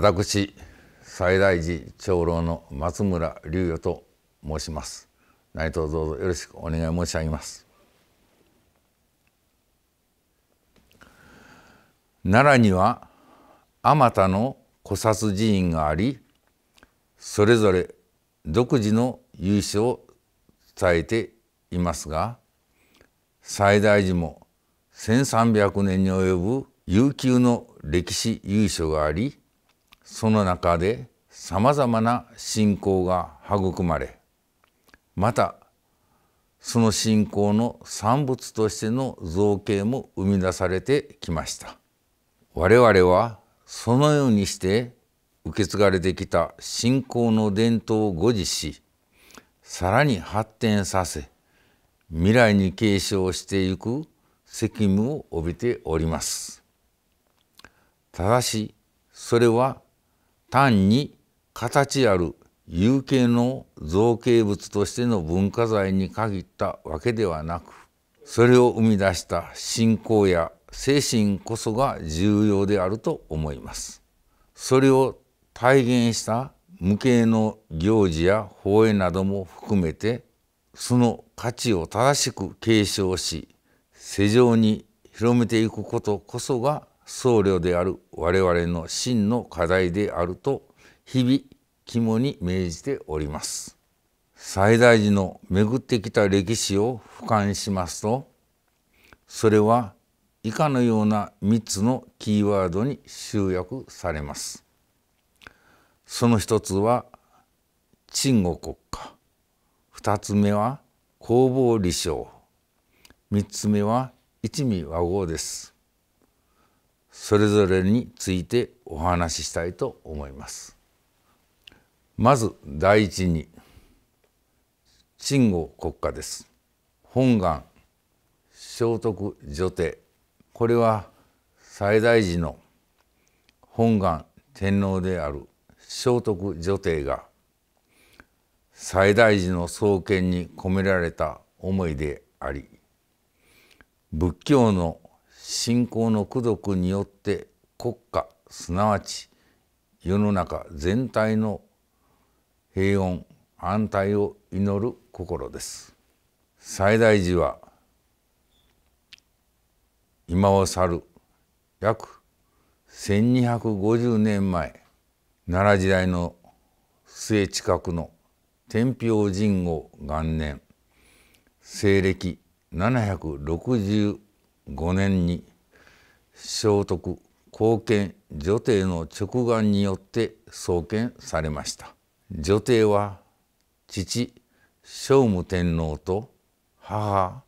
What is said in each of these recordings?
私西大寺長老の松村隆也と申します内藤どうぞよろしくお願い申し上げます奈良にはあまたの古刹寺院がありそれぞれ独自の由緒を伝えていますが西大寺も1,300年に及ぶ悠久の歴史由緒がありその中でさまざまな信仰が育まれまたその信仰の産物としての造形も生み出されてきました我々はそのようにして受け継がれてきた信仰の伝統を護示しさらに発展させ未来に継承していく責務を帯びておりますただしそれは単に形ある有形の造形物としての文化財に限ったわけではなくそれを生み出した信仰や精神こそが重要であると思います。それを体現した無形の行事や法会なども含めてその価値を正しく継承し世上に広めていくことこそが僧侶である我々の真の課題であると日々肝に銘じております。最大寺の巡ってきた歴史を俯瞰しますとそれは以下のような3つのキーワードに集約されます。その一つは鎮護国家2つ目は弘法理性3つ目は一味和合です。それぞれについてお話ししたいと思います。まず第一に鎮護国家です。本願聖徳女帝これは最大寺の本願天皇である聖徳女帝が最大寺の創建に込められた思いであり仏教の信仰の功徳によって国家すなわち世の中全体の平穏安泰を祈る心です最大寺は今を去る約1250年前奈良時代の末近くの天平神後元年西暦765 5年に聖徳貢献女帝の直眼によって創建されました女帝は父聖武天皇と母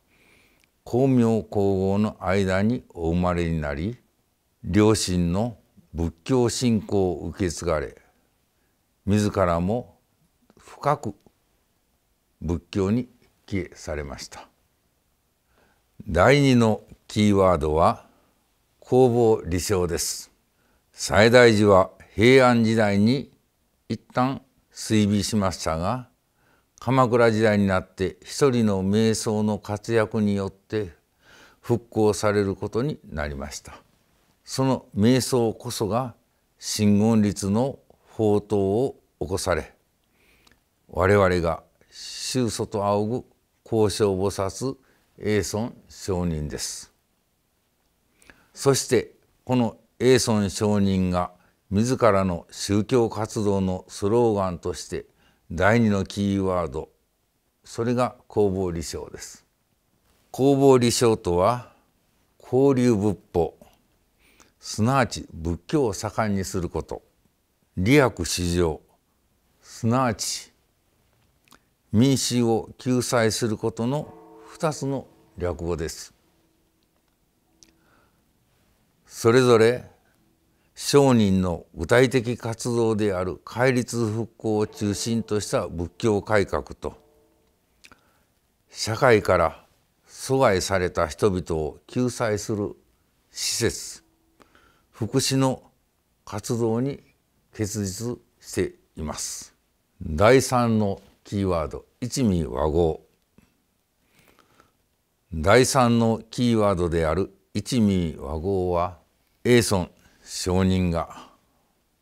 光明皇后の間にお生まれになり両親の仏教信仰を受け継がれ自らも深く仏教に帰依されました第2のキーワードは弘法理想です西大寺は平安時代に一旦衰微しましたが鎌倉時代になって一人の瞑想の活躍によって復興されることになりましたその瞑想こそが真言律の宝刀を起こされ我々が宗祖と仰ぐ交渉菩薩ソン証人ですそしてこのソン証人が自らの宗教活動のスローガンとして第二のキーワードそれが弘法理想です弘法理想とは交流仏法すなわち仏教を盛んにすること利益至上すなわち民衆を救済することの2つの略語です。それぞれ商人の具体的活動である戒律復興を中心とした仏教改革と社会から阻害された人々を救済する施設福祉の活動に結実しています。第3のキーワード一味和合第3のキーワードである一味和合は英村承認が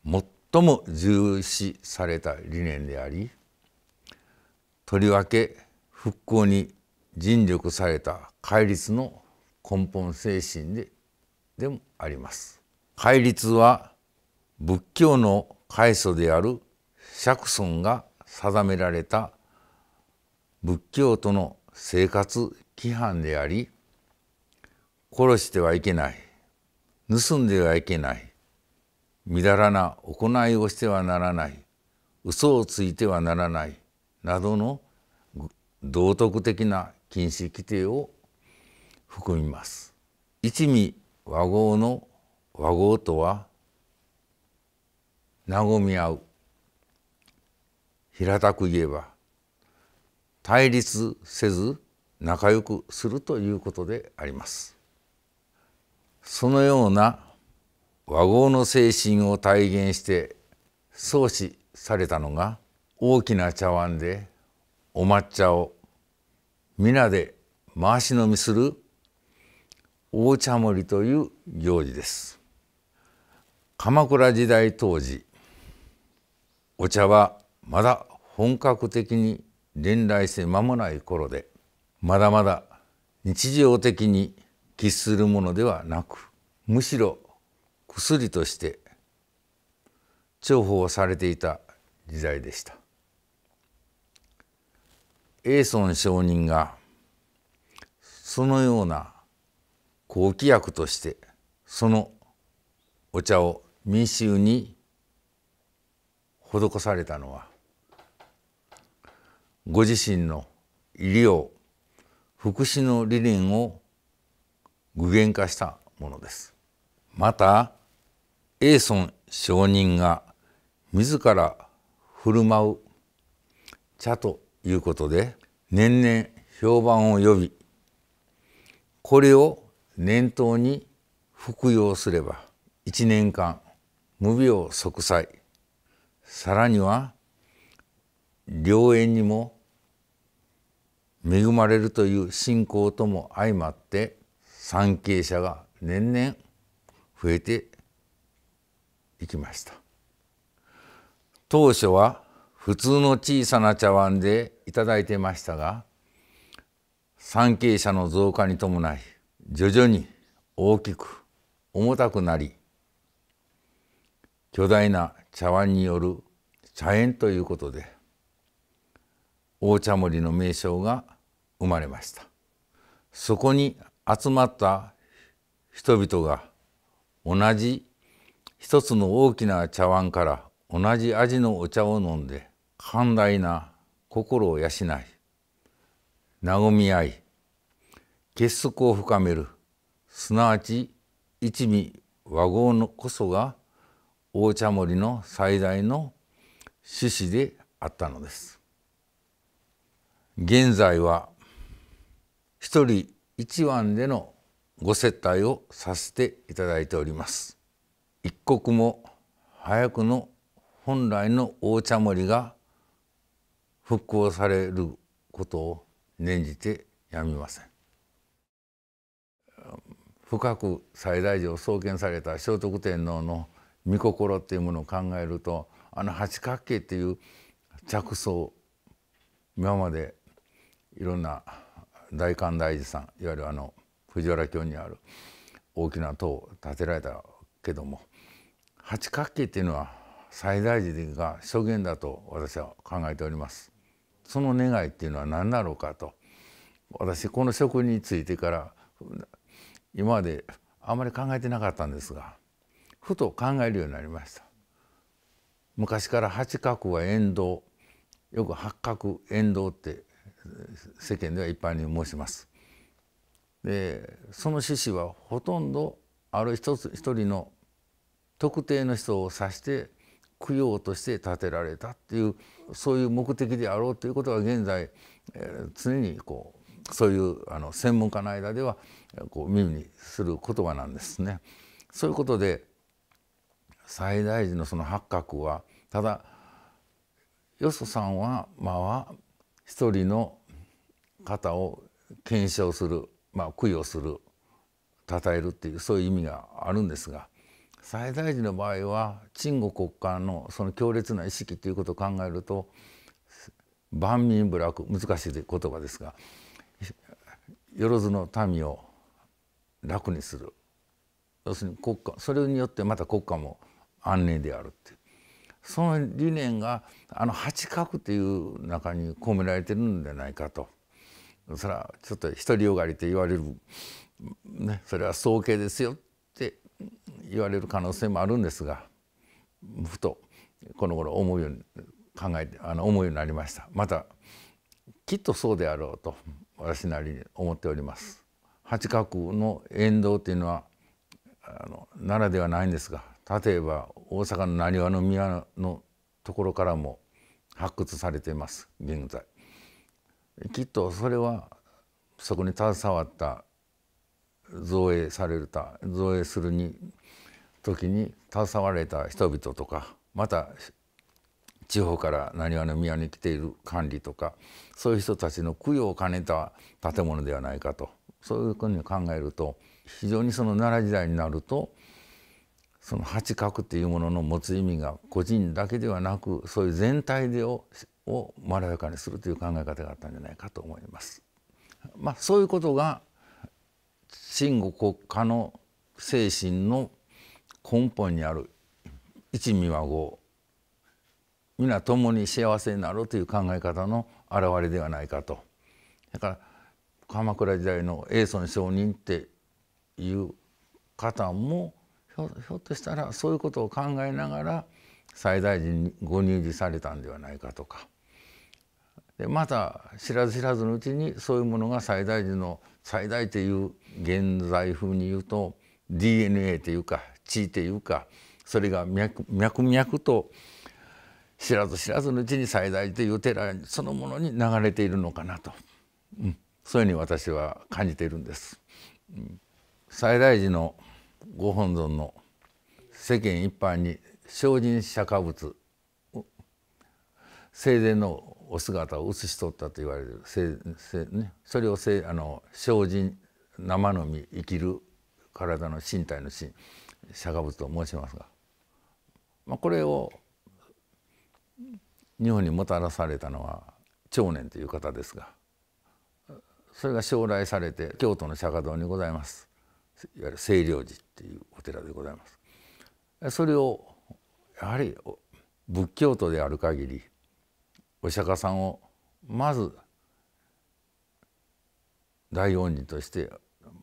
最も重視された理念でありとりわけ復興に尽力された戒律の根本精神ででもあります。戒律は仏教の開祖である釈尊が定められた仏教との生活規範であり殺してはいけない盗んではいけないみだらな行いをしてはならない嘘をついてはならないなどの道徳的な禁止規定を含みます。一味和合の和合とは和み合う平たく言えば対立せず仲良くするということでありますそのような和合の精神を体現して創始されたのが大きな茶碗でお抹茶を皆で回し飲みする大茶盛りという行事です鎌倉時代当時お茶はまだ本格的に伝来して間もない頃でまだまだ日常的に喫するものではなくむしろ薬として重宝されていた時代でしたエーソン上人がそのような好気薬としてそのお茶を民衆に施されたのはご自身の医療福祉の理念を具現化したものです。また英孫上人が自ら振る舞う茶ということで年々評判を呼びこれを念頭に服用すれば1年間無病息災さらには良縁にも恵まれるという信仰とも相まって参詣者が年々増えていきました当初は普通の小さな茶碗でいただいてましたが参詣者の増加に伴い徐々に大きく重たくなり巨大な茶碗による茶園ということで大茶盛りの名称が生まれましたそこに集まった人々が同じ一つの大きな茶碗から同じ味のお茶を飲んで寛大な心を養い和み合い結束を深めるすなわち一味和合のこそが大茶盛りの最大の趣旨であったのです。現在は一人一湾でのご接待をさせていただいております一刻も早くの本来の大茶盛りが復興されることを念じてやみません深く最大寺を創建された聖徳天皇の御心っていうものを考えるとあの八角形っていう着想今までいろんな大観大寺さんいわゆるあの藤原京にある大きな塔を建てられたけども八角形っていうのは最大寺が初言だと私は考えております。その願いっていうのは何だろうかと私この職についてから今まであまり考えてなかったんですがふと考えるようになりました昔から八角は円道よく八角円道って世間では一般に申します。でその趣旨はほとんどある一つ一人の特定の人を指して供養として建てられたっていうそういう目的であろうということが現在、えー、常にこうそういうあの専門家の間ではこう耳にする言葉なんですね。そういうことで最大寺のその八角はただよそさんはまあ一人の方を検証する、まあ、供養する称えるっていうそういう意味があるんですが最大寺の場合は鎮護国家のその強烈な意識ということを考えると万民部落難しい言葉ですがよろずの民を楽にする要するに国家それによってまた国家も安寧であるっていうその理念があの八角という中に込められてるんじゃないかとそれはちょっと独りよがりと言われる、ね、それは総計ですよって言われる可能性もあるんですがふとこの頃思うように考えてあの思うようになりましたまたきっとそうであろうと私なりに思っております。八角の沿道というのはあのならではないんですが例えば大阪の浪速の宮のところからも発掘されています現在。きっとそれはそこに携わった造営された造営するに時に携われた人々とかまた地方から浪速の宮に来ている管理とかそういう人たちの供養を兼ねた建物ではないかとそういうふうに考えると非常にその奈良時代になるとその八角っていうものの持つ意味が個人だけではなくそういう全体でををまろやかにするという考え方があったんじゃないかと思います。まあ、そういうことが真吾国家の精神の根本にある一味和合皆共に幸せになろうという考え方の表れではないかと。だから鎌倉時代の永尊上人っていう方もひょっとしたらそういうことを考えながら最大時にご入事されたんではないかとかでまた知らず知らずのうちにそういうものが最大時の最大という現在風に言うと DNA というか地というかそれが脈々と知らず知らずのうちに最大という寺そのものに流れているのかなと、うん、そういうふうに私は感じているんです。うん、最大寺のご本尊の世間一般に精進釈迦仏生前のお姿を写し取ったと言われるね、それをせあの精進生の身生きる体の身体の身釈迦仏と申しますが、まあ、これを日本にもたらされたのは長年という方ですがそれが将来されて京都の釈迦堂にございます。いわゆる清涼寺っていうお寺でございます。それをやはり仏教徒である限りお釈迦さんをまず大恩人として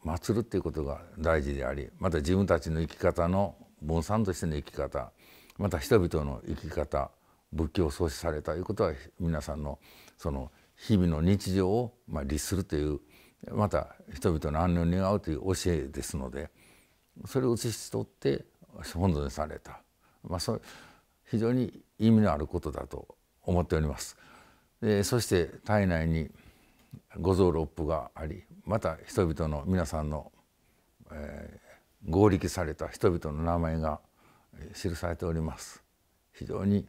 祀るっていうことが大事でありまた自分たちの生き方の分散としての生き方また人々の生き方仏教を創始されたということは皆さんのその日々の日常をま律するというまた人々の安寧を願うという教えですのでそれを写し取って本土にされた、まあ、そ非常に意味のあることだと思っております。でそして体内に五臓六腑がありまた人々の皆さんの、えー、合力された人々の名前が記されております。非常に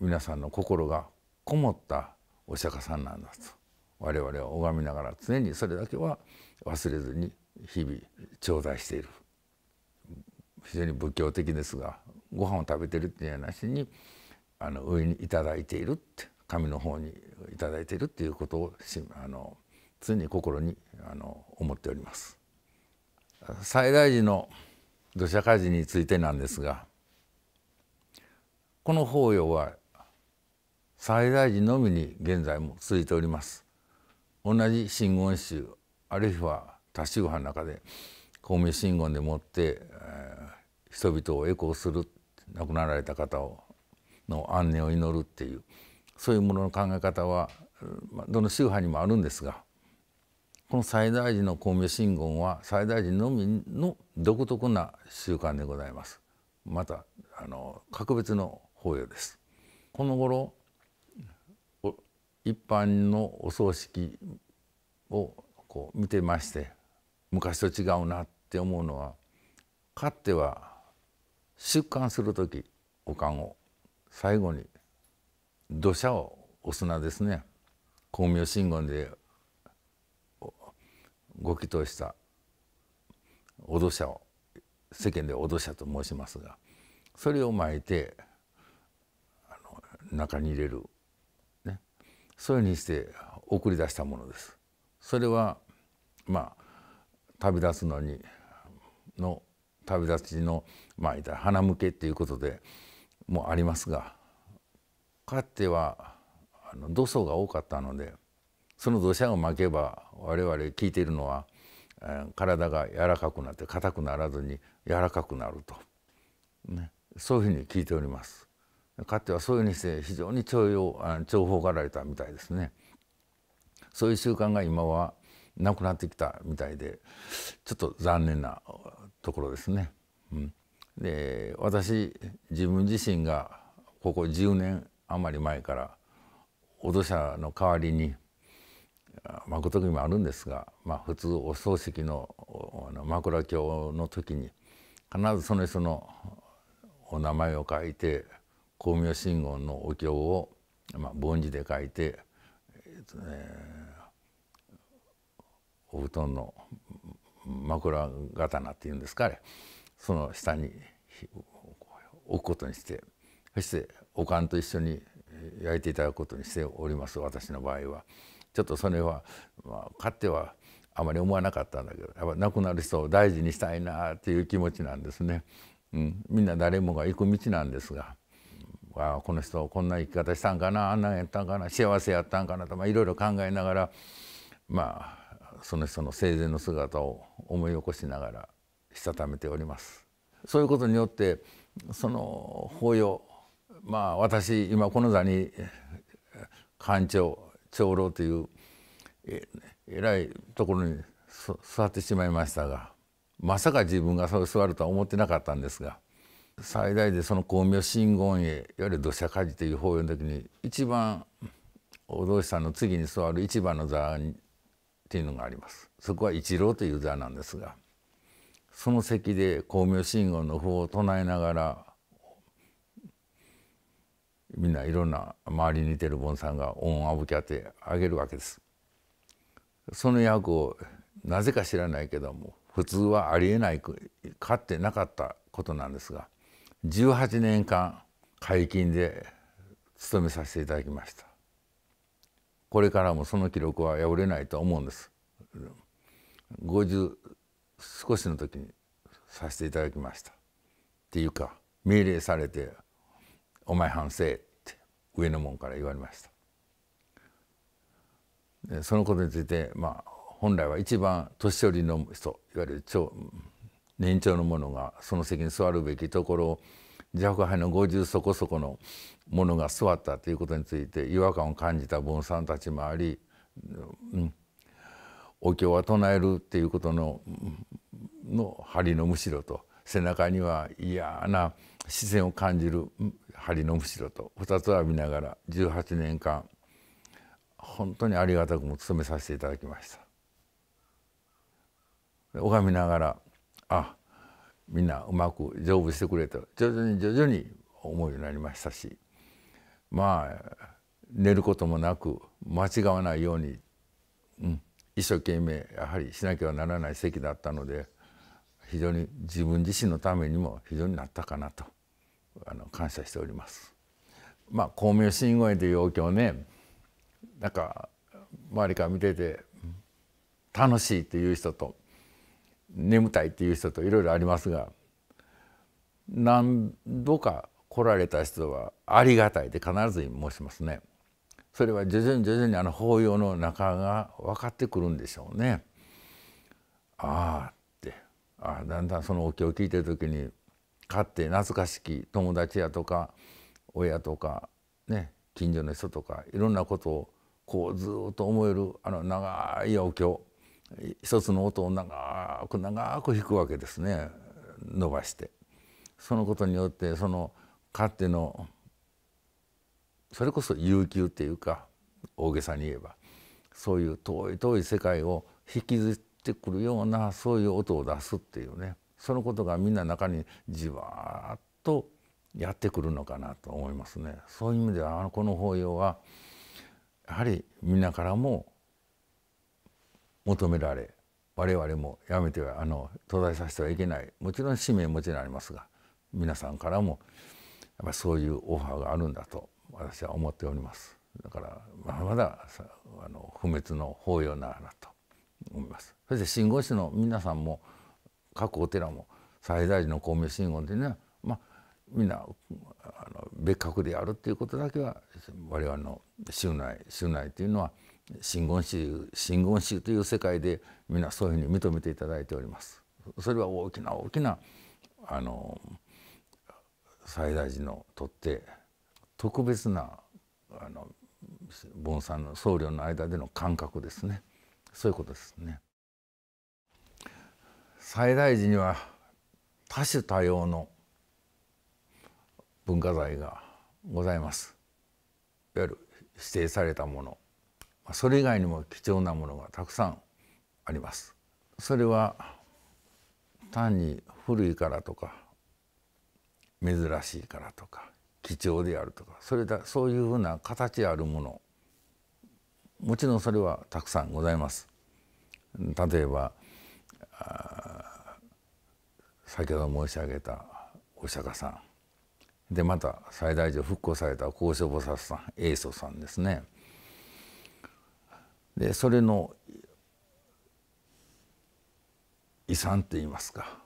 皆さんの心がこもったお釈迦さんなんだと我々は拝みながら常にそれだけは忘れずに日々頂戴している非常に仏教的ですがご飯を食べてるっていう話にあの上に頂いているって神の方に頂いているっていうことをあの常に心にあの思っております。災害時の土砂火事についてなんですがこの法要は災害時のみに現在も続いております。同じ真言宗あるいは多宗派の中で公明真言でもって、え人々を栄光する亡くなられた方をの安寧を祈るっていうそういうものの考え方はどの宗派にもあるんですがこの最大寺の神明真言は最大寺のみの独特な習慣でございますまたあの格別の法要ですこの頃一般のお葬式をこう見てまして昔と違うなって思うのはかつては出棺する時おかんを最後に土砂をお砂ですね光明真言でご祈祷したお土砂を世間でお土砂と申しますがそれを巻いて中に入れるそういうふうにして送り出したものです。それはまあ旅立つのにの旅立ちのまあいた花向けっていうことでもありますがかつてはあの土層が多かったのでその土砂を巻けば我々聞いているのは、体が柔らかくなって硬くならずに柔らかくなると、ね、そういうふうに聞いております。かつてはそういうふうにして非常に重要重宝がられたみたいですね。そういう習慣が今はなくなってきたみたいでちょっと残念なところですね。うん、で私自分自身がここ10年余り前からお土者の代わりに誠時もあるんですが、まあ、普通お葬式の枕経の時に必ずその人のお名前を書いて光明真言のお経を、まあ、文字で書いて、えーとね、お布団の枕刀っていうんですかねその下に置くことにしてそしておかんと一緒に焼いていただくことにしております私の場合は。ちょっとそれは、まあ、勝手はあまり思わなかったんだけどやっぱ亡くなる人を大事にしたいなっていう気持ちなんですね。うん、みんな誰もが行く道なんですがわあこの人こんな生き方したんかなあんなんやったんかな幸せやったんかなといろいろ考えながらまあその人の生前の姿を思い起こしながらしたためております。そういうことによってその法要まあ私今この座に官庁長老というええらいところに座ってしまいましたがまさか自分がそう座るとは思ってなかったんですが。最大でその光明真言へいわゆる土砂火事という法要の時に一番お堂師さんの次に座る一番の座っていうのがありますそこは一郎という座なんですがその席で光明真言の法を唱えながらみんないろんな周りに似てる盆さんが恩をあぶき当てあげるわけです。その役をなぜか知らないけども普通はありえないかってなかったことなんですが18年間解禁で勤めさせていただきましたこれからもその記録は破れないと思うんです50少しの時にさせていただきましたっていうか命令されて「お前反省」って上の門から言われましたそのことについてまあ本来は一番年寄りの人いわゆる長年長の者がその席に座るべきところを若輩の50そこそこの者が座ったということについて違和感を感じたさんたちもあり、うん、お経は唱えるっていうことのの針のむしろと背中には嫌な視線を感じる針のむしろと2つは見ながら18年間本当にありがたくも務めさせていただきました。拝みながらあみんなうまく成仏してくれと徐々に徐々に思うようになりましたしまあ寝ることもなく間違わないように、うん、一生懸命やはりしなきゃならない席だったので非常に自分自身のためにも非常になったかなとあの感謝しております。まあ、光明神声という要求ねなんか周りから見てて楽しいという人と眠たいっていう人といろいろありますが何度か来られた人はありがたいで必ず申しますね。それは徐々に徐々にあの法要の中が分かってくるんでしょうね。ああってあだんだんそのお経を聞いてる時にかって懐かしき友達やとか親とか、ね、近所の人とかいろんなことをこうずっと思えるあの長いお経一つの音を長く長く弾くわけですね伸ばして。そのことによってそのかってのそれこそ悠久っていうか大げさに言えばそういう遠い遠い世界を引きずってくるようなそういう音を出すっていうねそのことがみんな中にじわっとやってくるのかなと思いますね。そういう意味ではこの法要はやはり皆からも求められ我々もやめてはあの途絶えさせてはいけないもちろん使命もちろんありますが皆さんからもやっぱそういうオファーがあるんだと私は思っておりますだからまだまだあの不滅の法要ならと思いますそして信号師の皆さんも各お寺も最大寺の公明信号というのはまあみんなあの別格であるっていうことだけは我々の宗内宗内というのは真言宗真言宗という世界で皆そういうふうに認めていただいております。それは大きな大きなあの最大寺のとって特別なあの盆栽の僧侶の間での感覚ですねそういうことですね。最大寺には多種多様の文化財がございます。いわゆる指定されたものそれ以外にも貴重なものがたくさんあります。それは単に古いからとか珍しいからとか貴重であるとかそれだそういうふうな形あるものもちろんそれはたくさんございます。例えば先ほど申し上げたお釈迦さんでまた最大寺復興された高所菩薩さん栄祖さんですねでそれの遺産といいますか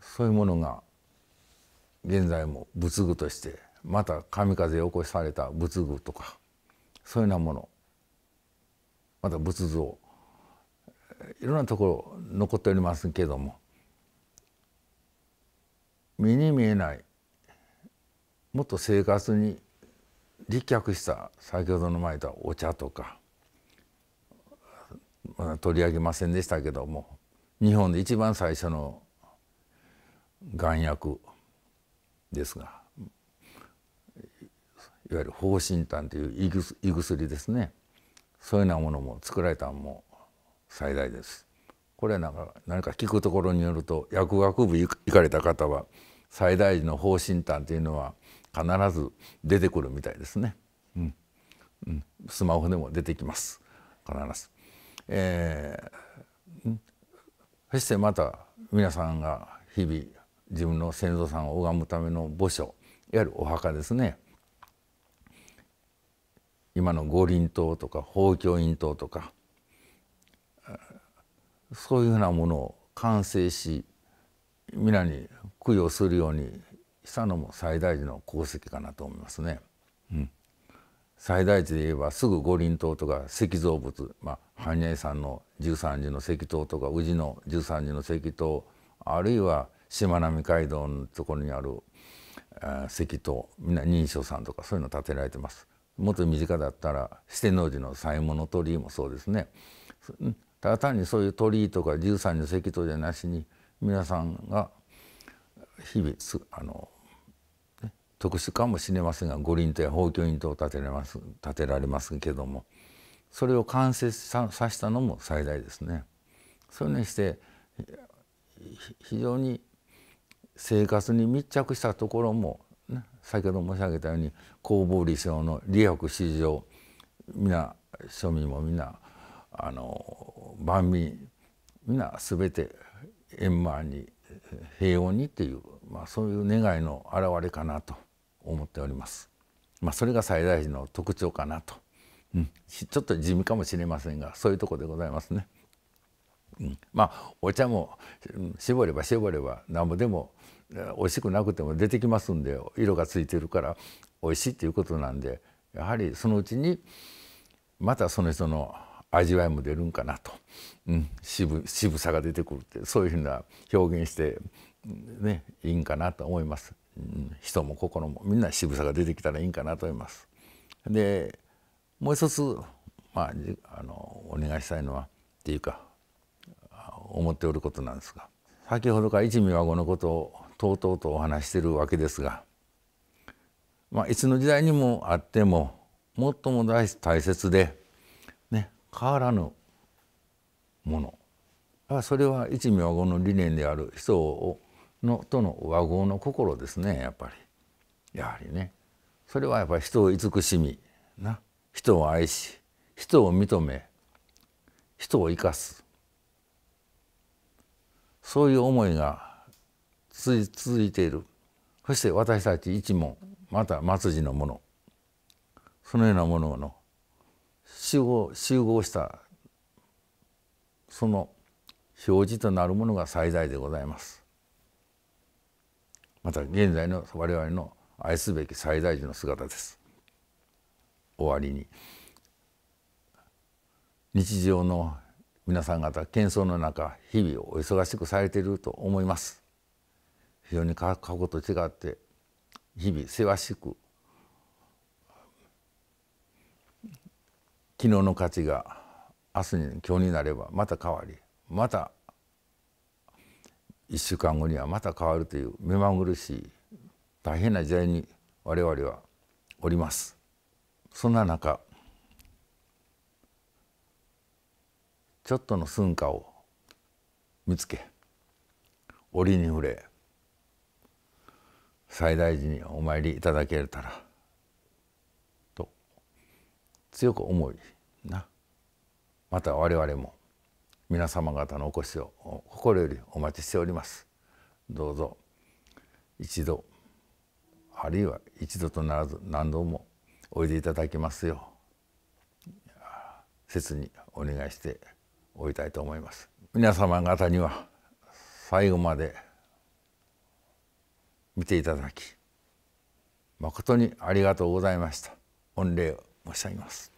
そういうものが現在も仏具としてまた神風を起こされた仏具とかそういうようなものまた仏像いろんなところ残っておりますけども目に見えないもっと生活に立脚した先ほどの前とお茶とか、ま取り上げませんでしたけども日本で一番最初の丸薬ですがいわゆる方針炭という胃薬ですねそういうようなものも作られたのも最大です。これなんか何か聞くところによると薬学部行かれた方は最大時の方針炭というのは必ず出てくるみたいですね、うんスマホでも出てきます必ず、えー、そしてまた皆さんが日々自分の先祖さんを拝むための墓所いわゆるお墓ですね今の五輪塔とか宝鏡院塔とかそういうふうなものを完成し皆に供養するようにしたのも最大寺の功績かなと思いますね。うん、最大寺で言えばすぐ五輪塔とか石造物、まあ、般若さんの十三寺の石塔とか宇治の十三寺の石塔あるいはしまなみ海道のところにある、えー、石塔みんな認証さんとかそういうの建てられてます。もっと身近だったら四天王寺の西門の鳥居もそうですね。ただ単にそういう鳥居とか十三寺の石塔じゃなしに皆さんが日々あの特殊かもしれませんが五輪とや法教院とを建てられます建てられますけどもそれを完成させたのも最大ですね。それにして非常に生活に密着したところも、ね、先ほど申し上げたように工房理想の利欲市場な庶民もみんなあの万民みんな全て円満に平穏にっていう、まあ、そういう願いの表れかなと思っております。まあ、それが最大寺の特徴かなと、うん、ちょっと地味かもしれませんがそういうとこでございますね。うん、まあお茶も絞れば絞れば何もでも美味しくなくても出てきますんで色がついてるから美味しいっていうことなんでやはりそのうちにまたその人の味わいも出るんかなと、うん、渋渋さが出てくるってそういうふうな表現して、ね、いいんかなと思います。人も心もみんな渋さが出てきたらいいんかなと思います。でもう一つ、まあ、あのお願いしたいのはっていうか思っておることなんですが先ほどから一味和語のことをとうとうとお話してるわけですが、まあ、いつの時代にもあってももも大切で、ね、変わらぬものそれは一味和語の理念である人をのとの和合の心ですねやっぱりやはりねそれはやっぱり人を慈しみな人を愛し人を認め人を生かすそういう思いが続いているそして私たち一門また末次の者そのようなものの集合集合したその表示となるものが最大でございます。また現在の我々の愛すべき最大時の姿です終わりに日常の皆さん方喧騒の中日々お忙しくされていると思います非常に過去と違って日々せわしく昨日の価値が明日に今日になればまた変わりまた1週間後にはまた変わるという目まぐるしい大変な時代に我々はおります。そんな中ちょっとの寸暇を見つけ折に触れ最大時にお参りいただけたらと強く思いなまた我々も皆様方のお越しを心よりお待ちしておりますどうぞ一度あるいは一度とならず何度もおいでいただきますよう切にお願いしておいたいと思います皆様方には最後まで見ていただき誠にありがとうございました御礼を申し上げます